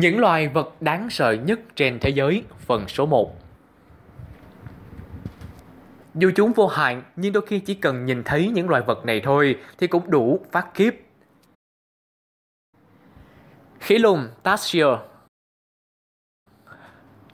Những loài vật đáng sợ nhất trên thế giới, phần số 1 Dù chúng vô hạn, nhưng đôi khi chỉ cần nhìn thấy những loài vật này thôi thì cũng đủ phát khiếp. Khỉ lùn Tassio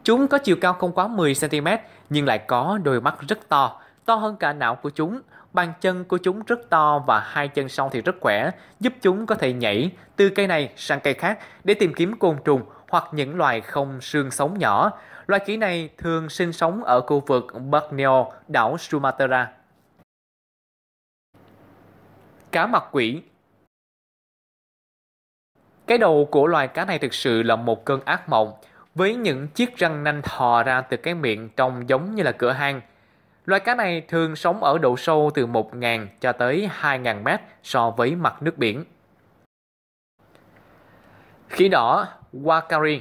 Chúng có chiều cao không quá 10cm nhưng lại có đôi mắt rất to, to hơn cả não của chúng. Bàn chân của chúng rất to và hai chân sau thì rất khỏe, giúp chúng có thể nhảy từ cây này sang cây khác để tìm kiếm côn trùng hoặc những loài không xương sống nhỏ. Loài khỉ này thường sinh sống ở khu vực Borneo, đảo Sumatra. Cá mặt quỷ Cái đầu của loài cá này thực sự là một cơn ác mộng, với những chiếc răng nanh thò ra từ cái miệng trông giống như là cửa hang – Loài cá này thường sống ở độ sâu từ 1.000 cho tới 2.000 mét so với mặt nước biển. Khỉ đỏ Wakari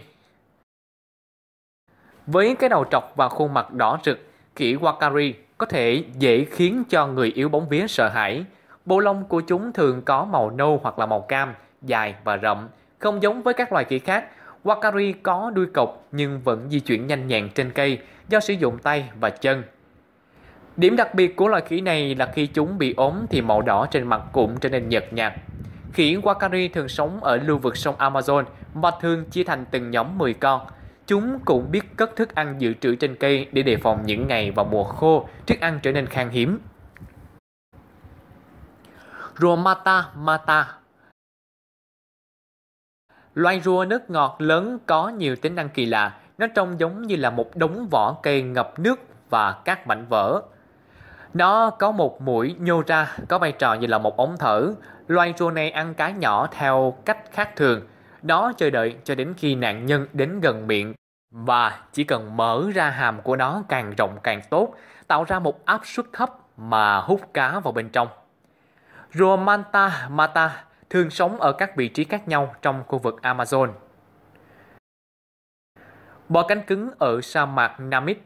Với cái đầu trọc và khuôn mặt đỏ rực, khỉ Wakari có thể dễ khiến cho người yếu bóng vía sợ hãi. Bộ lông của chúng thường có màu nâu hoặc là màu cam, dài và rộng. Không giống với các loài khỉ khác, Wakari có đuôi cộc nhưng vẫn di chuyển nhanh nhẹn trên cây do sử dụng tay và chân Điểm đặc biệt của loài khỉ này là khi chúng bị ốm thì màu đỏ trên mặt cũng trở nên nhợt nhạt. Khỉ Wakari thường sống ở lưu vực sông Amazon và thường chia thành từng nhóm 10 con. Chúng cũng biết cất thức ăn dự trữ trên cây để đề phòng những ngày vào mùa khô, thức ăn trở nên khan hiếm. Romata mata Loài rùa nước ngọt lớn có nhiều tính năng kỳ lạ. Nó trông giống như là một đống vỏ cây ngập nước và các mảnh vỡ. Nó có một mũi nhô ra có vai trò như là một ống thở. Loài rùa này ăn cá nhỏ theo cách khác thường. Nó chờ đợi cho đến khi nạn nhân đến gần miệng và chỉ cần mở ra hàm của nó càng rộng càng tốt, tạo ra một áp suất thấp mà hút cá vào bên trong. Rùa Manta Mata thường sống ở các vị trí khác nhau trong khu vực Amazon. Bò cánh cứng ở sa mạc Namib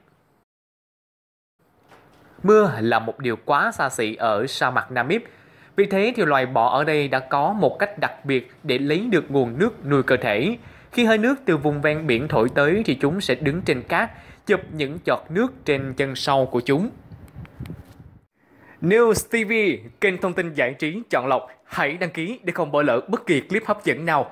mưa là một điều quá xa xỉ ở sa mạc Namib. Vì thế thì loài bọ ở đây đã có một cách đặc biệt để lấy được nguồn nước nuôi cơ thể. Khi hơi nước từ vùng ven biển thổi tới thì chúng sẽ đứng trên cát, chụp những giọt nước trên chân sau của chúng. News TV, kênh thông tin giải trí chọn lọc. Hãy đăng ký để không bỏ lỡ bất kỳ clip hấp dẫn nào.